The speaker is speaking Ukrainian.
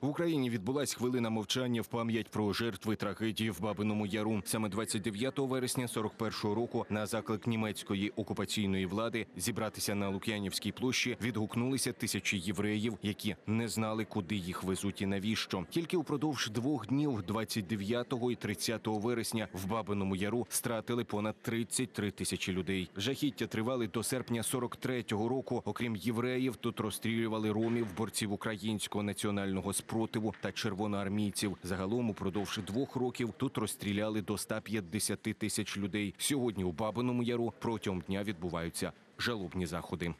В Україні відбулась хвилина мовчання в пам'ять про жертви трагедії в Бабиному Яру. Саме 29 вересня 41-го року на заклик німецької окупаційної влади зібратися на Лук'янівській площі відгукнулися тисячі євреїв, які не знали, куди їх везуть і навіщо. Тільки упродовж двох днів, 29 і 30 вересня, в Бабиному Яру стратили понад 33 тисячі людей. Жахіття тривали до серпня 43-го року. Окрім євреїв, тут розстрілювали ромів, борців українського національного спорту спротиву та червоноармійців. Загалом упродовж двох років тут розстріляли до 150 тисяч людей. Сьогодні у Бабиному Яру протягом дня відбуваються жалобні заходи.